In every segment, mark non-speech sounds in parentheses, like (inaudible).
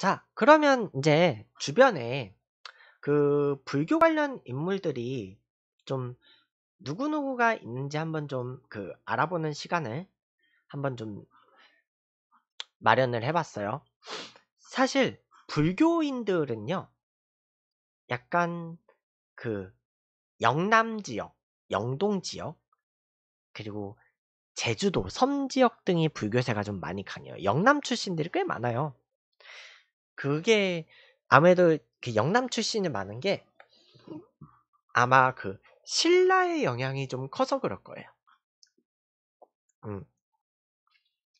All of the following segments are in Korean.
자, 그러면 이제 주변에 그 불교 관련 인물들이 좀 누구누구가 있는지 한번 좀 그 알아보는 시간을 한번 좀 마련을 해봤어요. 사실 불교인들은요, 약간 그 영남 지역, 영동 지역, 그리고 제주도 섬 지역 등이 불교세가 좀 많이 강해요. 영남 출신들이 꽤 많아요. 그게 아무래도 그 영남 출신이 많은 게 아마 그 신라의 영향이 좀 커서 그럴 거예요. 음.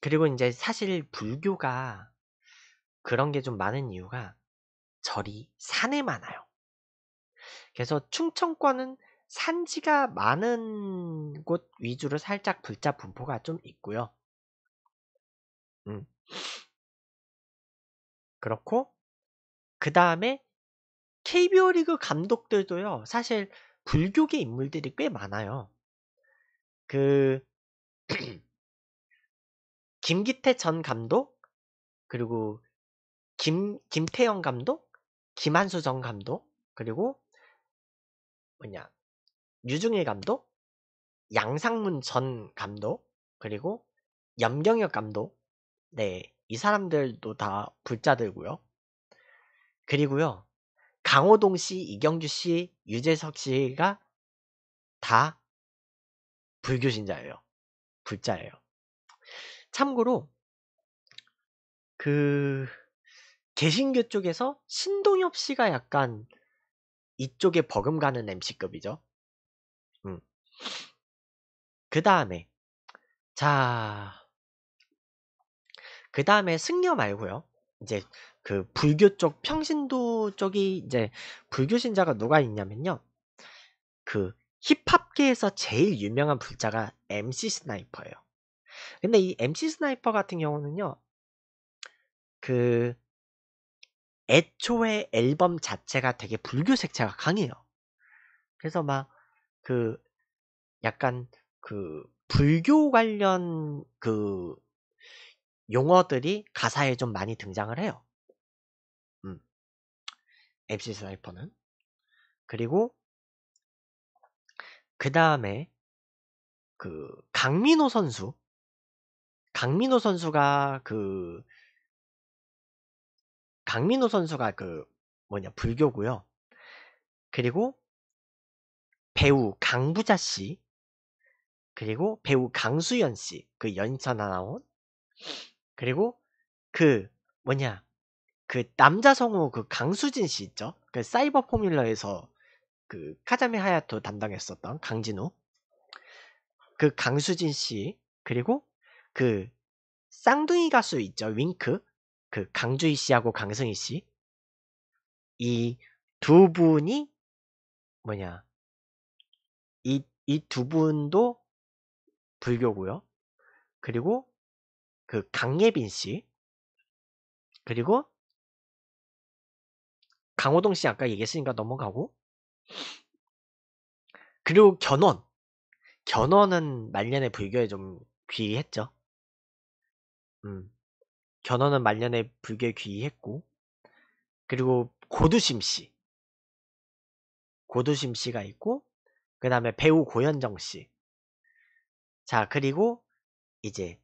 그리고 이제 사실 불교가 그런 게 좀 많은 이유가 절이 산에 많아요. 그래서 충청권은 산지가 많은 곳 위주로 살짝 불자 분포가 좀 있고요. 음. 그렇고 그 다음에 KBO 리그 감독들도요. 사실 불교계 인물들이 꽤 많아요. 그 (clears throat) 김기태 전 감독 그리고 김 김태영 감독, 김한수 전 감독 그리고 뭐냐 유중일 감독, 양상문 전 감독 그리고 염경엽 감독 네이 사람들도 다 불자들고요. 그리고요. 강호동 씨, 이경주 씨, 유재석 씨가 다 불교 신자예요. 불자예요. 참고로 그 개신교 쪽에서 신동엽 씨가 약간 이쪽에 버금가는 MC급이죠. 음. 그 다음에 자그 다음에 승려 말고요. 이제 그 불교 쪽 평신도 쪽이 이제 불교 신자가 누가 있냐면요. 그 힙합계에서 제일 유명한 불자가 MC 스나이퍼예요. 근데 이 MC 스나이퍼 같은 경우는요. 그 애초에 앨범 자체가 되게 불교 색채가 강해요. 그래서 막 그 약간 그 불교 관련 그 용어들이 가사에 좀 많이 등장을 해요. 음. MC 스나이퍼는. 그리고 그 다음에 그 강민호 선수 강민호 선수가 그 강민호 선수가 그 뭐냐 불교고요. 그리고 배우 강부자 씨 그리고 배우 강수연 씨그 연천하 나온 그리고 그 뭐냐 그 남자 성우 그 강수진 씨 있죠? 그 사이버 포뮬러에서 그 카자미 하야토 담당했었던 강진우 그 강수진 씨 그리고 그 쌍둥이 가수 있죠 윙크 그 강주희 씨하고 강승희 씨이 두 분이 뭐냐 이 이 두 분도 불교고요 그리고 그 강예빈 씨 그리고 강호동 씨 아까 얘기했으니까 넘어가고 그리고 견원 견원은 말년에 불교에 좀 귀의했죠. 음 견원은 말년에 불교에 귀의했고 그리고 고두심 씨 고두심 씨가 있고 그 다음에 배우 고현정 씨. 자 그리고 이제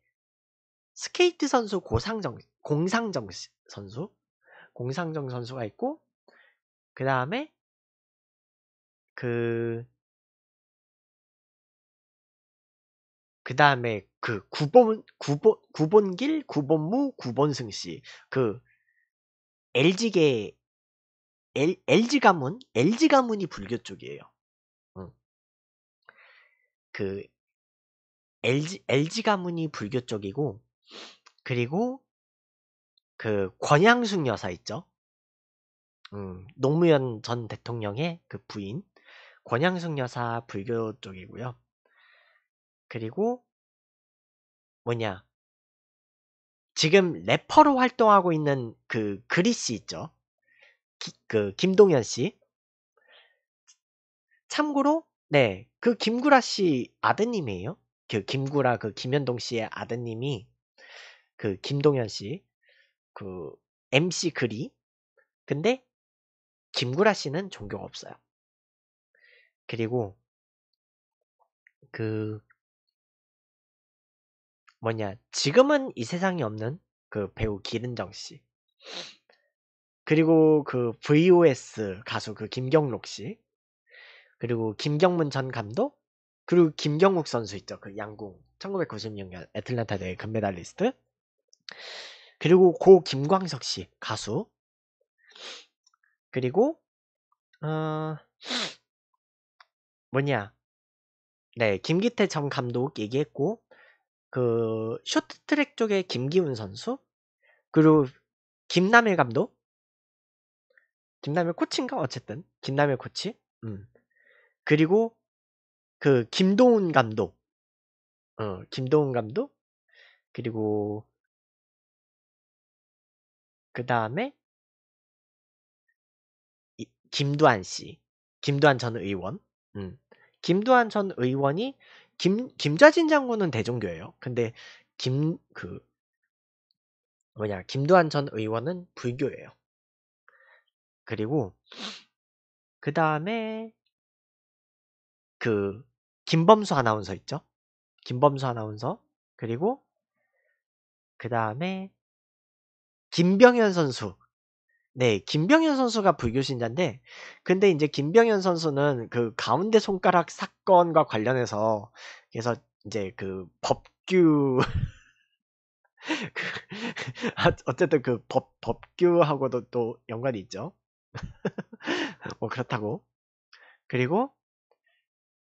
스케이트 선수 고상정 공상정 선수 공상정 선수가 있고 그 다음에 그 그다음에 그 구본 구본 구본길 구본무 구본승 씨 그 LG계 L, LG 가문 LG 가문이 불교 쪽이에요. 응. 그 LG LG 가문이 불교 쪽이고 그리고 그 권양숙 여사 있죠. 음, 노무현 전 대통령의 그 부인 권양숙 여사 불교 쪽이고요. 그리고 뭐냐 지금 래퍼로 활동하고 있는 그 그리 씨 있죠. 기, 그 김동현 씨. 참고로 네그 김구라 씨 아드님이에요. 그 김구라 그 김현동 씨의 아드님이 그 김동현 씨, 그 MC 그리. 근데 김구라 씨는 종교가 없어요. 그리고 그 뭐냐 지금은 이 세상에 없는 그 배우 기른정 씨 그리고 그 VOS 가수 그 김경록 씨 그리고 김경문 전 감독 그리고 김경욱 선수 있죠 그 양궁 1996년 애틀란타 대회 금메달리스트 그리고 고 김광석 씨 가수 그리고 어 뭐냐 네 김기태 전 감독 얘기했고 그 쇼트트랙 쪽에 김기훈 선수 그리고 김남일 감독 김남일 코치인가 어쨌든 김남일 코치 음 그리고 그 김도훈 감독 어 김도훈 감독 그리고 그 다음에 김두한 씨, 김두한 전 의원, 음. 김두한 전 의원이 김 김좌진 장군은 대종교예요. 근데 김 그 뭐냐 김두한 전 의원은 불교예요. 그리고 그 다음에 그 김범수 아나운서 있죠? 김범수 아나운서 그리고 그 다음에 김병현 선수. 네, 김병현 선수가 불교신자인데, 근데 이제 김병현 선수는 그 가운데 손가락 사건과 관련해서, 그래서 이제 그 법규, (laughs) 그, 아, 어쨌든 그 법, 법규하고도 또 연관이 있죠. (laughs) 뭐 그렇다고. 그리고,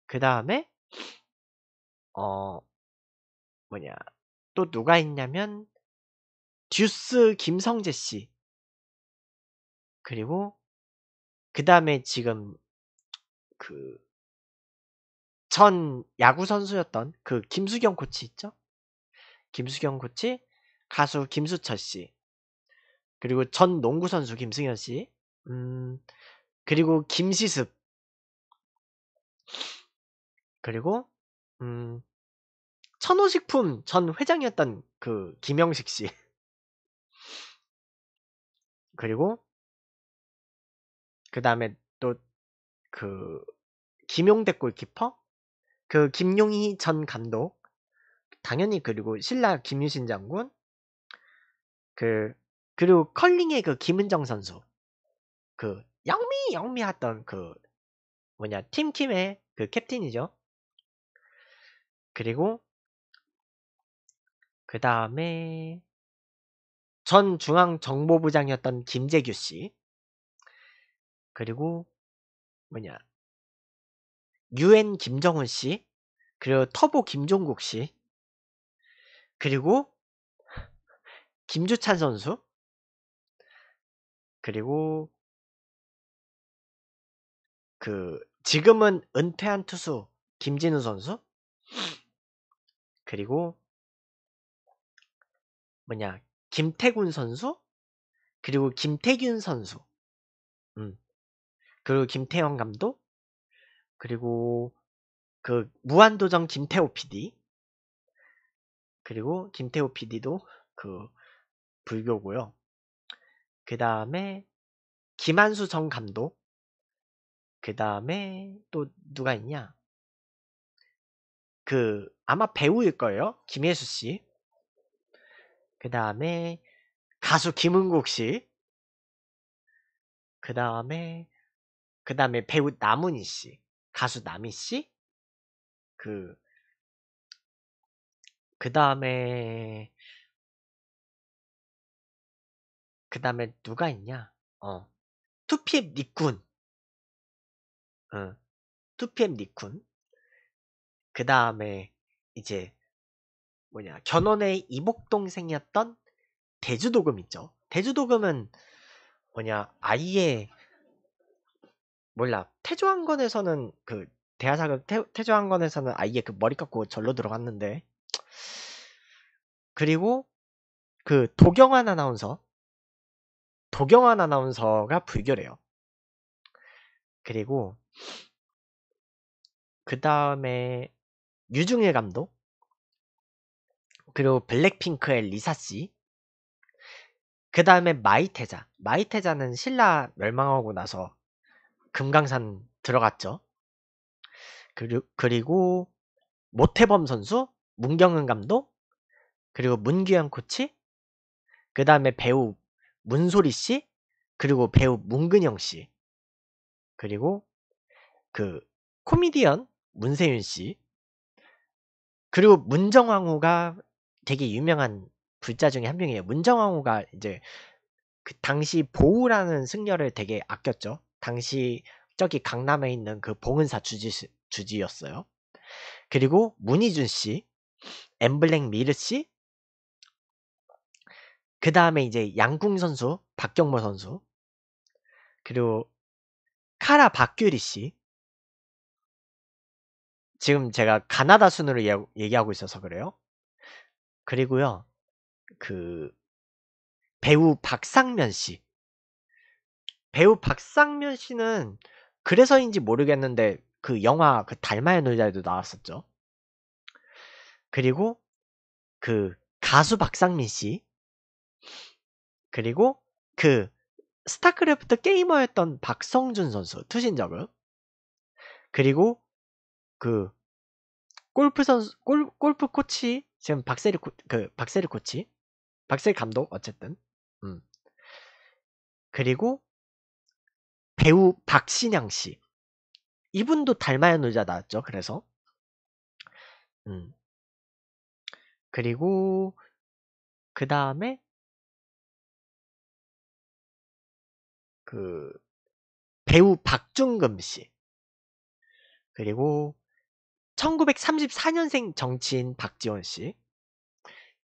그 다음에, 어, 뭐냐, 또 누가 있냐면, 듀스 김성재 씨. 그리고 그 다음에 지금 그 전 야구 선수였던 그 김수경 코치 있죠? 김수경 코치, 가수 김수철 씨, 그리고 전 농구 선수 김승현 씨, 음 그리고 김시습, 그리고 음 천호식품 전 회장이었던 그 김영식 씨. (laughs) 그리고 그 다음에 또 그 김용대 골키퍼 그 김용희 전 감독 당연히 그리고 신라 김유신 장군 그 그리고 컬링의 그 김은정 선수 그 영미 영미 했던 그 뭐냐 팀킴의 그 캡틴이죠 그리고 그 다음에 전 중앙정보부장이었던 김재규 씨 그리고 뭐냐 유엔 김정은 씨 그리고 터보 김종국 씨 그리고 김주찬 선수 그리고 그 지금은 은퇴한 투수 김진우 선수 그리고 뭐냐 김태군 선수 그리고 김태균 선수 음. 그리고 김태형 감독 그리고 그 무한도전 김태호 PD 그리고 김태호 PD도 그 불교고요. 그 다음에 김한수 전 감독 그 다음에 또 누가 있냐 그 아마 배우일 거예요 김혜수 씨그 다음에 가수 김은국 씨. 그 다음에, 그 다음에 배우 남은희 씨. 가수 남희 씨. 그, 그 다음에, 그 다음에 누가 있냐? 어. 2PM 니쿤. 투피엠 m 니쿤. 그 다음에, 이제, 뭐냐 견훤의 이복 동생이었던 대주도금 있죠. 대주도금은 뭐냐 아예 몰라 태조왕건에서는 그 대하사극 태, 조왕건에서는 아예 그 머리 깎고 절로 들어갔는데 그리고 그 도경환 아나운서 도경환 아나운서가 불교래요. 그리고 그 다음에 유중일 감독 그리고 블랙핑크의 리사씨. 그 다음에 마이테자. 마이테자는 신라 멸망하고 나서 금강산 들어갔죠. 그리고 모태범 선수, 문경은 감독, 그리고 문규현 코치, 그 다음에 배우 문소리 씨, 그리고 배우 문근영 씨, 그리고 그 코미디언 문세윤 씨, 그리고 문정왕후가 되게 유명한 불자 중에 한 명이에요. 문정왕후가 이제 그 당시 보우라는 승려를 되게 아꼈죠. 당시 저기 강남에 있는 그 봉은사 주지, 주지였어요. 그리고 문희준 씨, 엠블랙 미르 씨, 그 다음에 이제 양궁 선수, 박경모 선수, 그리고 카라 박규리 씨. 지금 제가 가나다 순으로 얘기하고 있어서 그래요. 그리고요, 그, 배우 박상면 씨. 배우 박상면 씨는 그래서인지 모르겠는데 그 영화 그 달마의 놀자에도 나왔었죠. 그리고 그 가수 박상민 씨. 그리고 그 스타크래프트 게이머였던 박성준 선수, 투신자고 그리고 그 골프 선수, 골, 골프 코치 지금 박세리 고, 그 박세리 코치, 박세리 감독 어쨌든. 음. 그리고 배우 박신양 씨. 이분도 달마야 노자 나왔죠. 그래서 음. 그리고 그 다음에 그 배우 박중금씨 그리고 1934년생 정치인 박지원 씨.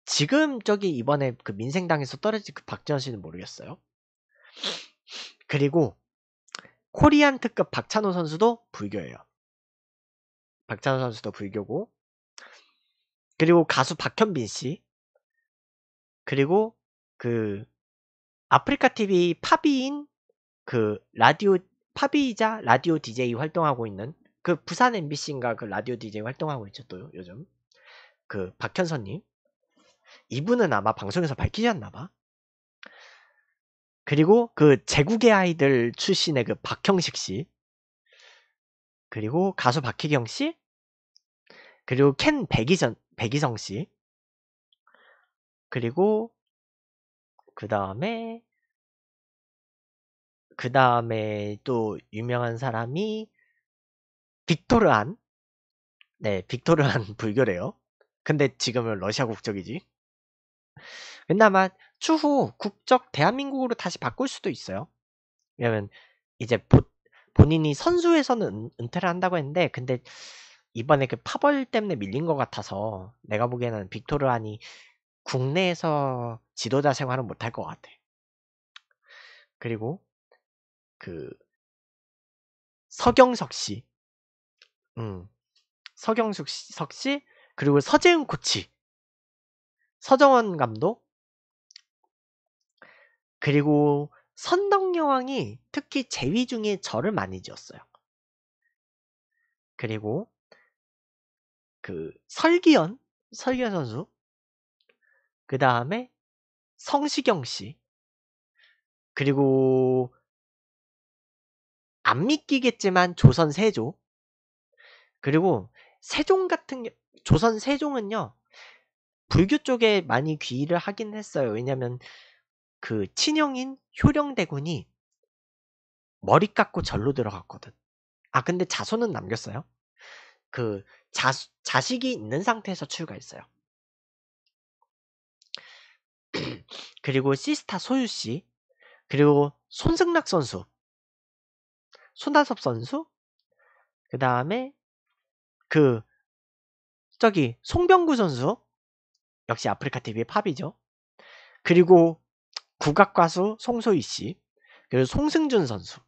지금 저기 이번에 그 민생당에서 떨어진 그 박지원 씨는 모르겠어요. 그리고 코리안 특급 박찬호 선수도 불교예요. 박찬호 선수도 불교고 그리고 가수 박현빈 씨 그리고 그 아프리카 TV 파비인 그 라디오 파비이자 라디오 DJ 활동하고 있는 그 부산 MBC인가 그 라디오 DJ 활동하고 있죠 또 요즘 그 박현선님 이분은 아마 방송에서 밝히지 않나봐 그리고 그 제국의 아이들 출신의 그 박형식 씨 그리고 가수 박희경 씨 그리고 캔 백이전 백이성 씨 그리고 그 다음에 그 다음에 또 유명한 사람이 빅토르안네빅토르안 네, (laughs) 불교래요. 근데 지금은 러시아 국적이지. 그나마 추후 국적 대한민국으로 다시 바꿀 수도 있어요. 왜냐면 이제 보, 본인이 선수에서는 은, 퇴를 한다고 했는데 근데 이번에 그 파벌 때문에 밀린 것 같아서 내가 보기에는 빅토르안이 국내에서 지도자 생활은 못할 것 같아. 그리고 그 서경석 씨 음. 서경숙 씨, 석씨 그리고 서재우 코치 서정원 감독 그리고 선덕여왕이 특히 재위 중에 저를 많이 지었어요. 그리고 그 설기현 설기현 선수 그 다음에 성시경 씨 그리고 안 믿기겠지만 조선 세조 그리고 세종 같은 조선 세종은요 불교 쪽에 많이 귀의를 하긴 했어요. 왜냐하면 그 친형인 효령대군이 머리 깎고 절로 들어갔거든. 아 근데 자손은 남겼어요. 그 자, 자식이 있는 상태에서 출가했어요. (clears throat) 그리고 시스타 소유 씨, 그리고 손승락 선수, 손다섭 선수, 그 다음에 그 저기 송병구 선수 역시 아프리카 TV의 팝이죠. 그리고 국악 가수 송소희 씨, 그리고 송승준 선수,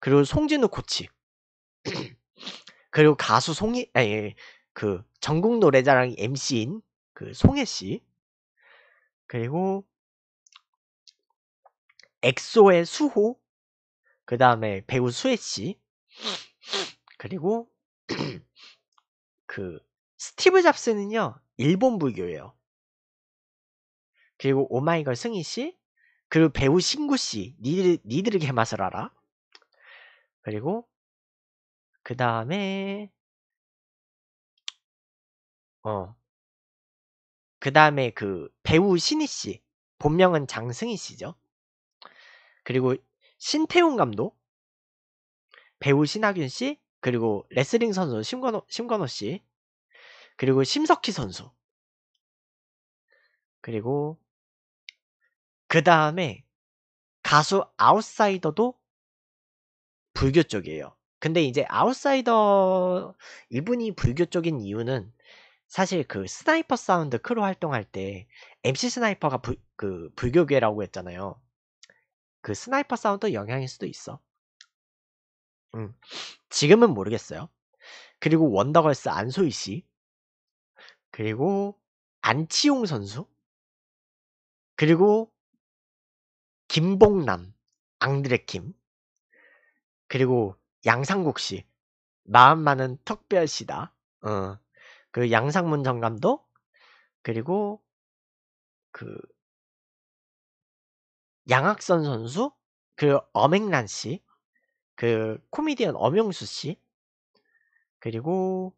그리고 송진우 코치, (clears throat) 그리고 가수 송이 아니 그 전국 노래자랑 MC인 그 송혜 씨, 그리고 엑소의 수호, 그 다음에 배우 수혜 씨, 그리고 (clears throat) 그 스티브 잡스는요 일본 불교예요. 그리고 오마이걸 승희 씨 그리고 배우 신구 씨 니들 니들의 개맛을 알아. 그리고 그 다음에 어. 그 다음에 그 배우 신희 씨, 본명은 장승희 씨죠. 그리고 신태훈 감독, 배우 신하균 씨, 그리고 레슬링 선수 심관호, 심관호 씨, 그리고 심석희 선수, 그리고 그 다음에 가수 아웃사이더도 불교 쪽이에요. 근데 이제 아웃사이더 이분이 불교 쪽인 이유는 사실 그 스나이퍼 사운드 크로 활동할 때 MC 스나이퍼가 부, 그 불교계라고 했잖아요. 그 스나이퍼 사운드 영향일 수도 있어. 지금은 모르겠어요. 그리고 원더걸스 안소희 씨. 그리고 안치홍 선수. 그리고 김봉남, 앙드레 킴. 그리고 양상국 씨. 마음만은 턱별시다 어. 그 양상문 전 감독. 그리고 그 양학선 선수. 그 엄행란 씨. 그 코미디언 엄영수 씨 그리고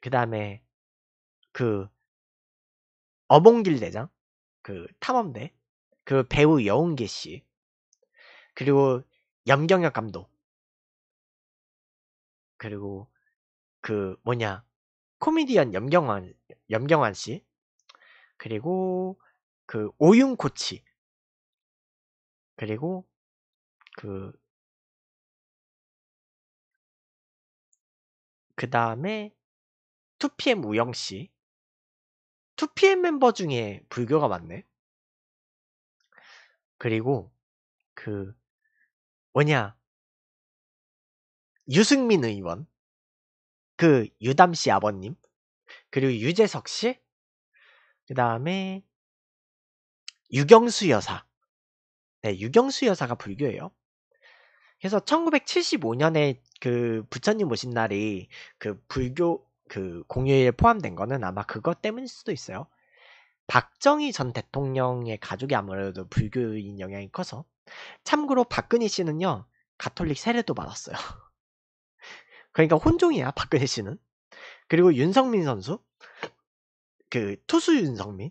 그 다음에 그 어몽길 대장 그 탐험대 그 배우 여운계 씨 그리고 염경엽 감독 그리고 그 뭐냐 코미디언 염경환 염경환 씨 그리고 그 오윤 코치 그리고 그그 다음에 2PM 우영씨 2PM 멤버 중에 불교가 많네 그리고 그 뭐냐 유승민 의원 그 유담씨 아버님 그리고 유재석씨 그 다음에 유경수 여사 네, 유경수 여사가 불교예요. 그래서 1975년에 그 부처님 오신 날이 그 불교 그 공휴일에 포함된 거는 아마 그것 때문일 수도 있어요. 박정희 전 대통령의 가족이 아무래도 불교인 영향이 커서 참고로 박근혜 씨는요 가톨릭 세례도 받았어요. (laughs) 그러니까 혼종이야 박근혜 씨는 그리고 윤성민 선수 그 투수 윤성민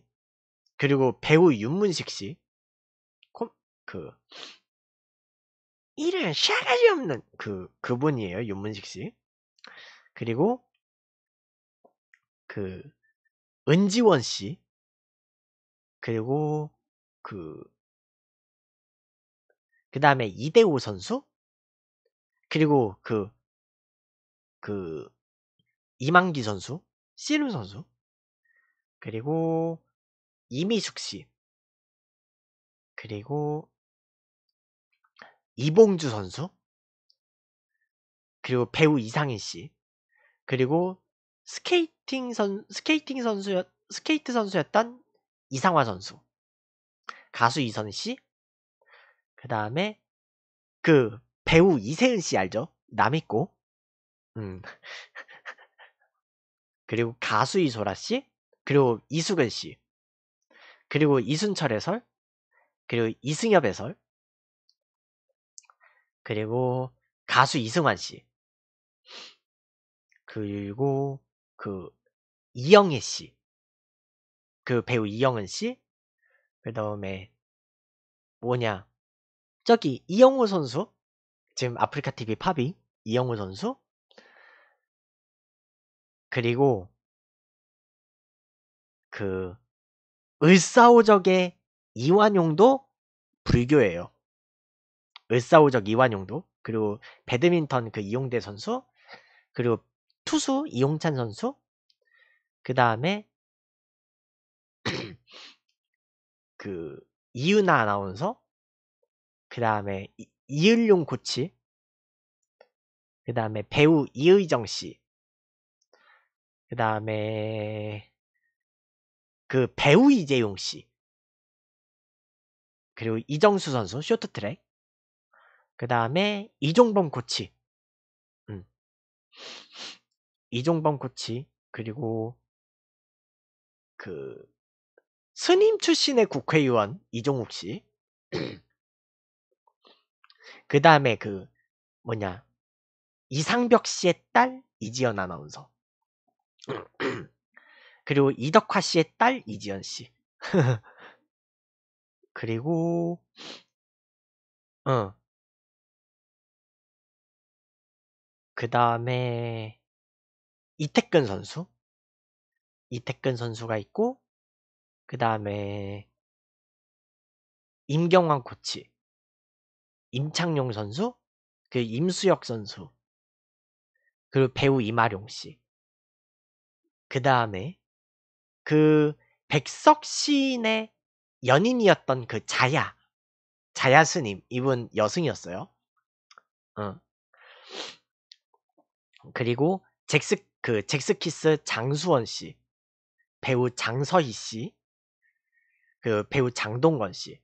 그리고 배우 윤문식 씨그 이런 샤가지 없는 그 그분이에요 윤문식 씨 그리고 그 은지원 씨 그리고 그 그다음에 이대호 선수 그리고 그그 그 이만기 선수 씨루 선수 그리고 이미숙 씨 그리고 이봉주 선수 그리고 배우 이상희 씨 그리고 스케이팅 선 스케이팅 선수였 스케이트 선수였던 이상화 선수 가수 이선씨 그다음에 그 배우 이세은 씨 알죠? 남있고 음 (laughs) 그리고 가수 이소라 씨 그리고 이수근 씨 그리고 이순철 해설 그리고 이승엽 해설 그리고 가수 이승환 씨. 그리고 그 이영애 씨. 그 배우 이영은 씨. 그다음에 뭐냐? 저기 이영호 선수. 지금 아프리카 TV 팝이 이영호 선수. 그리고 그 을사오적의 이완용도 불교예요. 을사오적 이완용도 그리고 배드민턴 그 이용대 선수 그리고 투수 이용찬 선수 (clears throat) 그 다음에 그이윤아 아나운서 그 다음에 이을용 코치 그 다음에 배우 이의정 씨그 다음에 그 배우 이재용 씨 그리고 이정수 선수 쇼트트랙 그 다음에 이종범 코치. 음. 이종범 코치. 그리고 그 스님 출신의 국회의원 이종욱 씨. (clears throat) 그 다음에 그 뭐냐 이상벽 씨의 딸 이지연 아나운서. (clears throat) 그리고 이덕화 씨의 딸 이지연 씨. (laughs) 그리고 어그 다음에 이태근 선수. 이태근 선수가 있고, 그 다음에 임경환 코치. 임창용 선수. 그 임수혁 선수. 그리고 배우 이마룡 씨. 그 다음에 그 백석 시인의 연인이었던 그 자야. 자야 스님. 이분 여승이었어요. 어. 그리고 잭스 그 잭스키스 장수원 씨, 배우 장서희 씨, 그 배우 장동건 씨,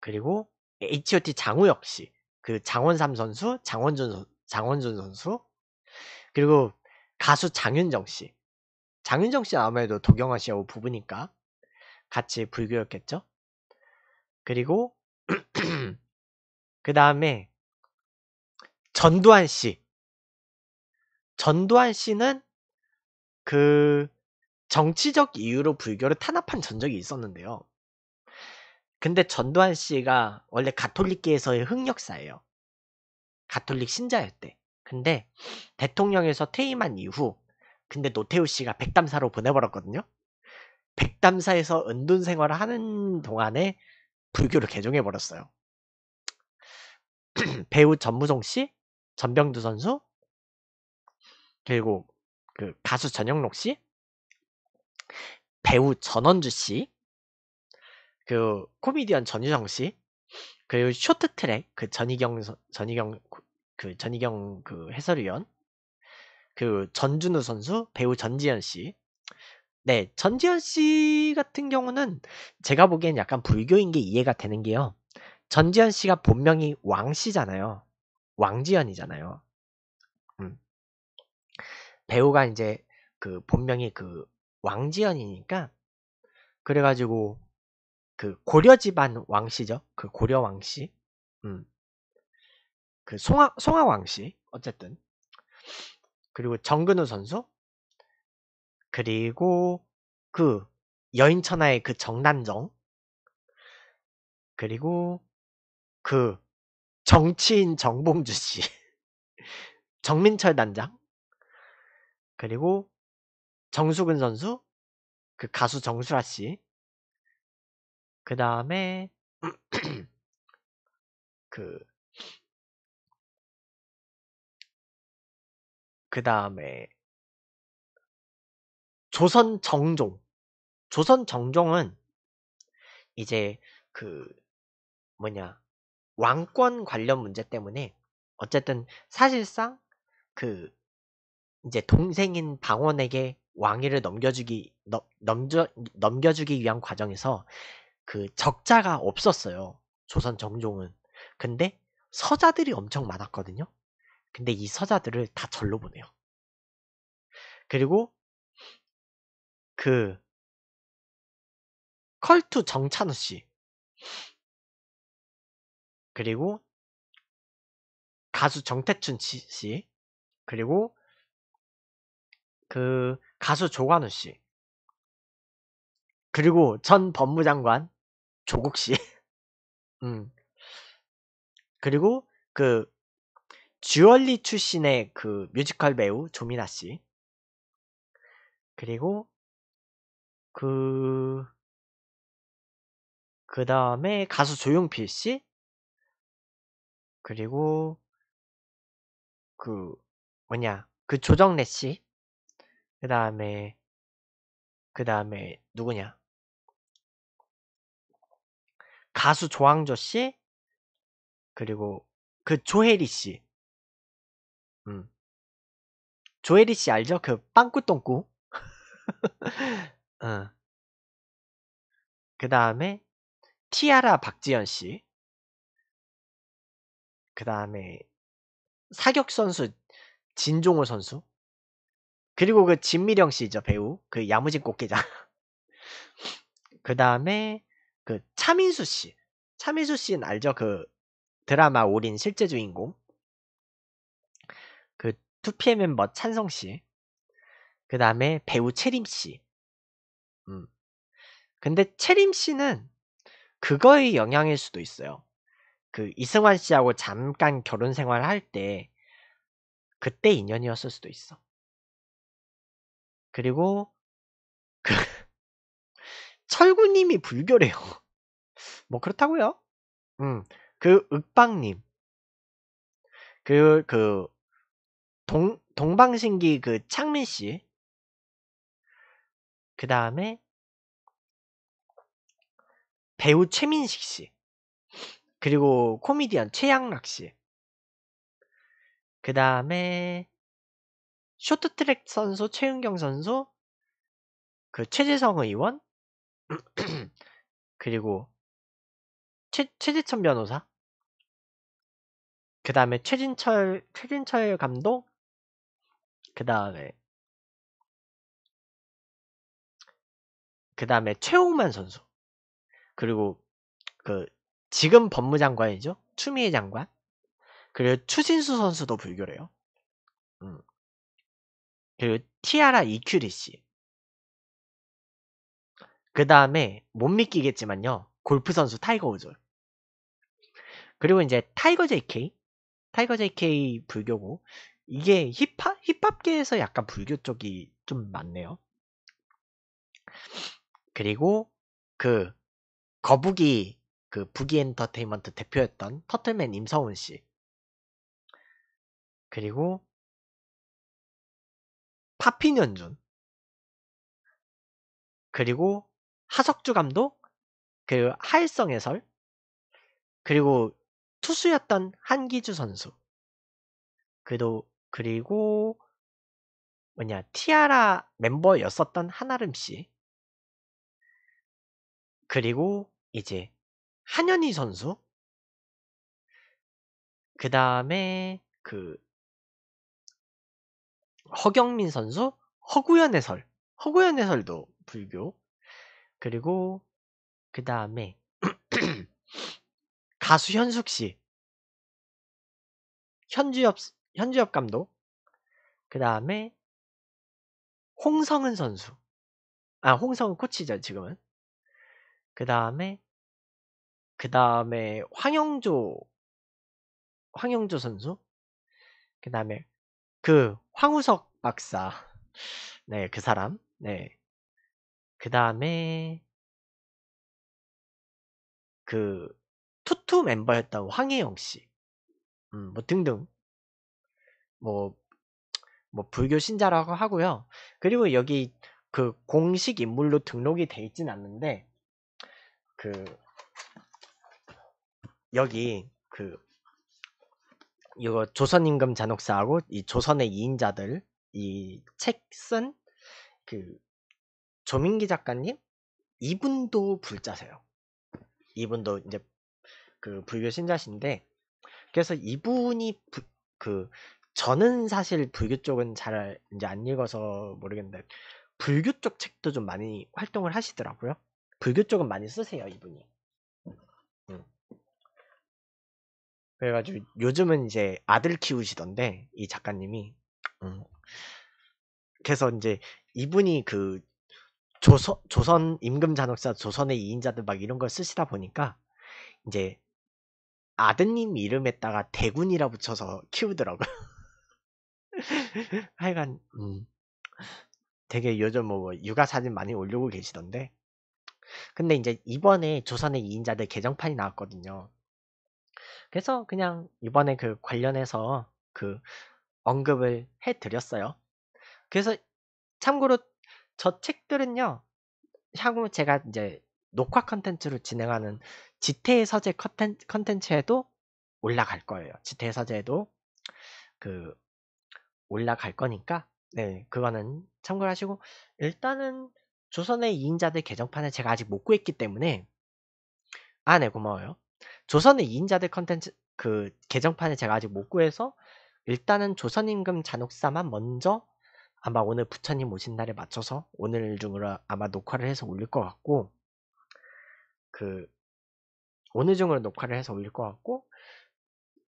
그리고 H.O.T 장우혁 씨, 그 장원삼 선수, 장원준 장원준 선수, 그리고 가수 장윤정 씨, 장윤정 씨 아무래도 도경아 씨하고 부부니까 같이 불교였겠죠. 그리고 (clears throat) 그 다음에 전두환 씨. 전두환 씨는 그 정치적 이유로 불교를 탄압한 전적이 있었는데요. 근데 전두환 씨가 원래 가톨릭계에서의 흑역사예요. 가톨릭 신자였대. 근데 대통령에서 퇴임한 이후 근데 노태우 씨가 백담사로 보내버렸거든요. 백담사에서 은둔 생활을 하는 동안에 불교를 개종해버렸어요. (clears throat) 배우 전무종 씨, 전병두 선수 그리고 그 가수 전영록 씨 배우 전원주 씨그 코미디언 전유정 씨 그리고 쇼트트랙 그 전희경 전희경 그 전희경 그 해설위원 그 전준우 선수 배우 전지현 씨 네, 전지현 씨 같은 경우는 제가 보기엔 약간 불교인 게 이해가 되는 게요. 전지현 씨가 본명이 왕 씨잖아요. 왕지연이잖아요. 음. 배우가 이제 그 본명이 그 왕지연이니까 그래가지고 그 고려 집안 왕씨죠. 그 고려 왕씨. 음. 그 송하 송하 왕씨 어쨌든 그리고 정근우 선수 그리고 그 여인천하의 그정남정 그리고 그 정치인 정봉주 씨, (laughs) 정민철 단장, 그리고 정수근 선수, 그 가수 정수라 씨, 그 다음에 (clears throat) 그, 그 다음에 조선 정종. 조선 정종은 이제 그 뭐냐 왕권 관련 문제 때문에 어쨌든 사실상 그 이제 동생인 방원에게 왕위를 넘겨주기 넘, 넘겨 넘겨주기 위한 과정에서 그 적자가 없었어요. 조선 정종은. 근데 서자들이 엄청 많았거든요. 근데 이 서자들을 다 절로 보내요. 그리고 그 컬투 정찬우 씨 그리고 가수 정태춘 씨, 그리고 그 가수 조관우 씨, 그리고 전 법무장관 조국 씨, (laughs) 음, 그리고 그주얼리 출신의 그 뮤지컬 배우 조민아 씨, 그리고 그, 그 다음에 가수 조용필 씨, 그리고 그 뭐냐 그 조정래 씨, 그 다음에 그 다음에 누구냐 가수 조항조 씨, 그리고 그 조혜리 씨, 음 조혜리 씨 알죠? 그 빵꾸똥꾸, 응그 (laughs) 어. 다음에 티아라 박지연 씨, 그 다음에 사격 선수 진종호 선수 그리고 그 진미령 씨죠 배우 그 야무진 꽃게장 (laughs) 그 다음에 그 차민수 씨 차민수 씨는 알죠 그 드라마 올인 실제 주인공 그 2PM 멤버 찬성 씨그 다음에 배우 채림 씨 음. 근데 채림 씨는 그거의 영향일 수도 있어요 그 이승환 씨하고 잠깐 결혼 생활 할때 그때 인연이었을 수도 있어. 그리고 (laughs) 그 철구님이 불교래요. (laughs) 뭐 그렇다고요. 음, 그 윽박님, 그 그 동 동방신기 그 창민 씨, 그 다음에 배우 최민식 씨. 그리고 코미디언 최양락 씨. 그 다음에 쇼트트랙 선수 최은경 선수, 그 최재성 의원, (clears throat) 그리고 최, 최재천 변호사, 그 다음에 최진철, 최진철 감독, 그 다음에 그 다음에 최홍만 선수 그리고 그 지금 법무장관이죠. 추미애 장관. 그리고 추진수 선수도 불교래요. 음. 그리고 티아라 이큐리 씨. 그 다음에 못 믿기겠지만요. 골프 선수 타이거 우즈. 그리고 이제 타이거 JK. 타이거 JK 불교고 이게 힙합 힙합계에서 약간 불교 쪽이 좀 많네요. 그리고 그 거북이 그 부기엔터테인먼트 대표였던 터틀맨 임성훈 씨 그리고 파핀 연준 그리고 하석주 감독 그리고 하일성 해설 그리고 투수였던 한기주 선수 그도 그리고 뭐냐 티아라 멤버였었던 한아름 씨 그리고 이제 한현희 선수 그 다음에 그 허경민 선수 허구현 해설 허구현 해설도 불교 그리고 그 다음에 (clears throat) 가수 현숙 씨 현주엽 현주엽 감독 그 다음에 홍성은 선수 아 홍성은 코치죠 지금은 그 다음에 그 다음에 황영조 황영조 선수 그 다음에 그 황우석 박사 네 그 사람 네그 다음에 그 투투 멤버였던 황혜영 씨, 음, 뭐 등등, 뭐, 뭐 불교 신자라고 하고요. 그리고 여기 그 공식 인물로 등록이 돼 있진 않는데, 그 여기 그 이거 조선임금 잔혹사하고 이 조선의 이인자들 이 책쓴그 조민기 작가님 이분도 불자세요. 이분도 이제 그 불교 신자신데 그래서 이분이 부, 그 저는 사실 불교 쪽은 잘 이제 안 읽어서 모르겠는데 불교 쪽 책도 좀 많이 활동을 하시더라고요. 불교 쪽은 많이 쓰세요 이분이. 그래가지고 요즘은 이제 아들 키우시던데 이 작가님이 음. 그래서 이제 이분이 그 조선, 조선 임금 잔혹사 조선의 이인자들 막 이런 걸 쓰시다 보니까 이제 아드님 이름에다가 대군이라 붙여서 키우더라고요. (laughs) 하여간 음. 되게 요즘 뭐, 뭐 육아 사진 많이 올리고 계시던데 근데 이제 이번에 조선의 이인자들 개정판이 나왔거든요. 그래서 그냥 이번에 그 관련해서 그 언급을 해드렸어요. 그래서 참고로 저 책들은요, 향후 제가 이제 녹화 컨텐츠로 진행하는 지태의 서재 컨텐츠에도 올라갈 거예요. 지태의 서재에도 그 올라갈 거니까 네 그거는 참고를 하시고 일단은 조선의 2인자들 개정판을 제가 아직 못 구했기 때문에 아네 고마워요. 조선의 2인자들 컨텐츠 그 개정판을 제가 아직 못 구해서 일단은 조선임금 잔혹사만 먼저 아마 오늘 부처님 오신 날에 맞춰서 오늘 중으로 아마 녹화를 해서 올릴 것 같고 그 오늘 중으로 녹화를 해서 올릴 것 같고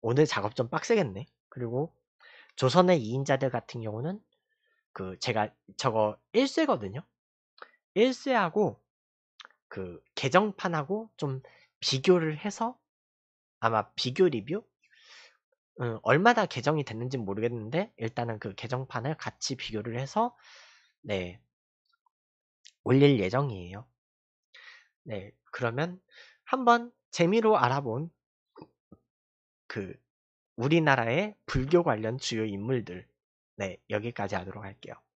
오늘 작업 좀 빡세겠네 그리고 조선의 2인자들 같은 경우는 그 제가 저거 1쇄거든요1쇄하고그 개정판하고 좀 비교를 해서 아마 비교 리뷰? 음, 얼마나 개정이 됐는지 모르겠는데 일단은 그 개정판을 같이 비교를 해서 네 올릴 예정이에요. 네 그러면 한번 재미로 알아본 그 우리나라의 불교 관련 주요 인물들 네 여기까지 하도록 할게요.